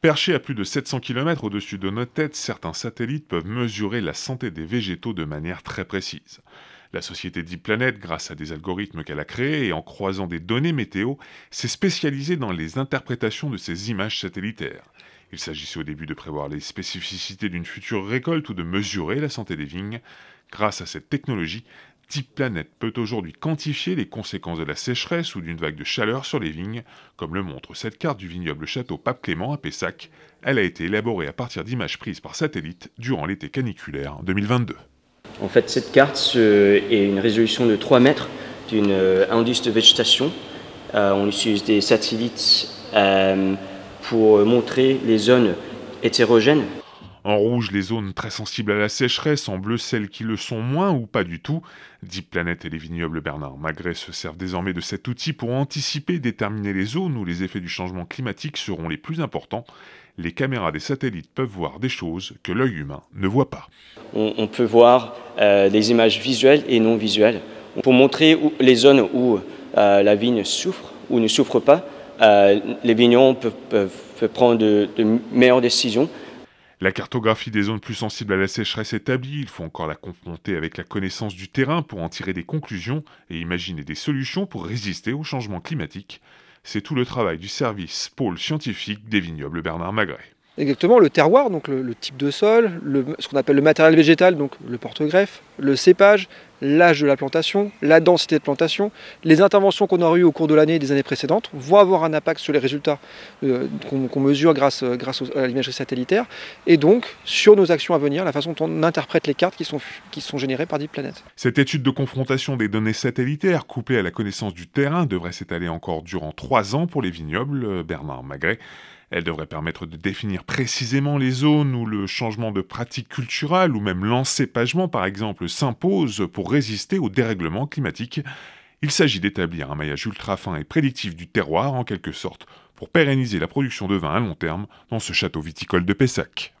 Perchés à plus de 700 km au-dessus de nos tête, certains satellites peuvent mesurer la santé des végétaux de manière très précise. La société Deep Planet, grâce à des algorithmes qu'elle a créés et en croisant des données météo, s'est spécialisée dans les interprétations de ces images satellitaires. Il s'agissait au début de prévoir les spécificités d'une future récolte ou de mesurer la santé des vignes. Grâce à cette technologie, type planète peut aujourd'hui quantifier les conséquences de la sécheresse ou d'une vague de chaleur sur les vignes, comme le montre cette carte du vignoble Château Pape Clément à Pessac. Elle a été élaborée à partir d'images prises par satellite durant l'été caniculaire 2022. En fait, cette carte est une résolution de 3 mètres d'une euh, indice de végétation. Euh, on utilise des satellites euh, pour montrer les zones hétérogènes en rouge, les zones très sensibles à la sécheresse, en bleu, celles qui le sont moins ou pas du tout. dit Planète et les vignobles Bernard Magret se servent désormais de cet outil pour anticiper déterminer les zones où les effets du changement climatique seront les plus importants. Les caméras des satellites peuvent voir des choses que l'œil humain ne voit pas. On, peut voir euh, des images visuelles et non visuelles pour montrer les zones où euh, la vigne souffre ou ne souffre pas. Euh, les vignerons peuvent, prendre de meilleures décisions la cartographie des zones plus sensibles à la sécheresse établie, il faut encore la confronter avec la connaissance du terrain pour en tirer des conclusions et imaginer des solutions pour résister au changement climatique. C'est tout le travail du service pôle scientifique des vignobles Bernard Magret. Exactement, le terroir, donc le, type de sol, ce qu'on appelle le matériel végétal, donc le porte-greffe, le cépage, l'âge de la plantation, la densité de plantation, les interventions qu'on aura eues au cours de l'année et des années précédentes vont avoir un impact sur les résultats euh, qu'on mesure grâce, euh, grâce à l'imagerie satellitaire et donc sur nos actions à venir, la façon dont on interprète les cartes qui sont, qui sont générées par Deep planètes. Cette étude de confrontation des données satellitaires couplée à la connaissance du terrain devrait s'étaler encore durant trois ans pour les vignobles. Euh, Bernard Magret elle devrait permettre de définir précisément les zones où le changement de pratique culturelle ou même l'encépagement par exemple s'impose pour résister au dérèglement climatique. Il s'agit d'établir un maillage ultra fin et prédictif du terroir en quelque sorte pour pérenniser la production de vin à long terme dans ce château viticole de Pessac.